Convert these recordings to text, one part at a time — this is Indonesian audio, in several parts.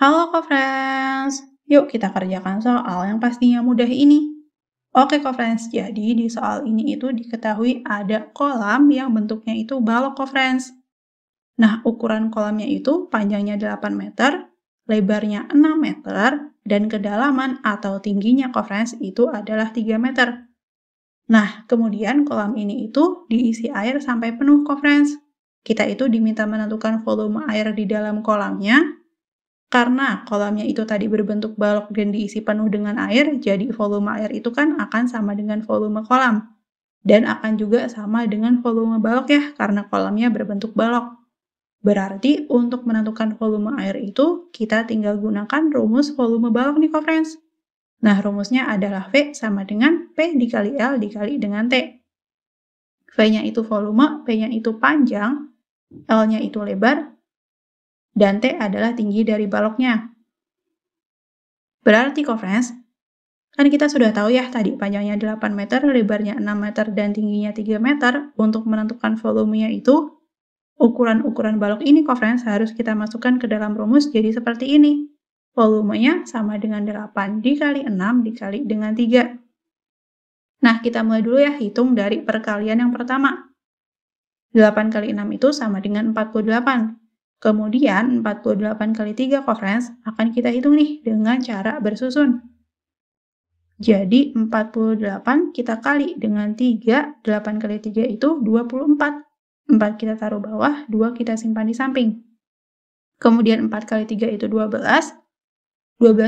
Halo co-friends, yuk kita kerjakan soal yang pastinya mudah ini. Oke co-friends, jadi di soal ini itu diketahui ada kolam yang bentuknya itu balok co-friends. Nah, ukuran kolamnya itu panjangnya 8 meter, lebarnya 6 meter, dan kedalaman atau tingginya co-friends itu adalah 3 meter. Nah, kemudian kolam ini itu diisi air sampai penuh co-friends. Kita itu diminta menentukan volume air di dalam kolamnya karena kolamnya itu tadi berbentuk balok dan diisi penuh dengan air, jadi volume air itu kan akan sama dengan volume kolam. Dan akan juga sama dengan volume balok ya, karena kolamnya berbentuk balok. Berarti untuk menentukan volume air itu, kita tinggal gunakan rumus volume balok nih, friends. Nah, rumusnya adalah V sama dengan P dikali L dikali dengan T. V-nya itu volume, P-nya itu panjang, L-nya itu lebar, dan T adalah tinggi dari baloknya. Berarti, friends, kan kita sudah tahu ya tadi panjangnya 8 meter, lebarnya 6 meter, dan tingginya 3 meter. Untuk menentukan volumenya itu, ukuran-ukuran balok ini, friends, harus kita masukkan ke dalam rumus jadi seperti ini. Volumenya sama dengan 8 dikali 6 dikali dengan 3. Nah, kita mulai dulu ya, hitung dari perkalian yang pertama. 8 kali 6 itu sama dengan 48. Kemudian 48 kali 3 kohrens akan kita hitung nih dengan cara bersusun. Jadi 48 kita kali dengan 3, 8 kali 3 itu 24. 4 kita taruh bawah, 2 kita simpan di samping. Kemudian 4 kali 3 itu 12. 12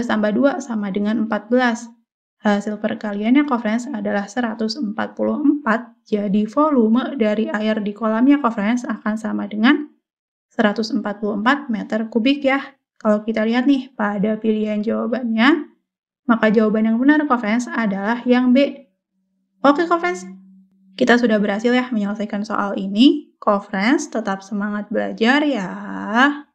tambah 2 sama dengan 14. Hasil perkaliannya kofrens adalah 144, jadi volume dari air di kolamnya kofrens akan sama dengan 144 meter kubik ya. Kalau kita lihat nih pada pilihan jawabannya, maka jawaban yang benar Kofens, adalah yang B. Oke Kofens. kita sudah berhasil ya menyelesaikan soal ini. Kofens, tetap semangat belajar ya.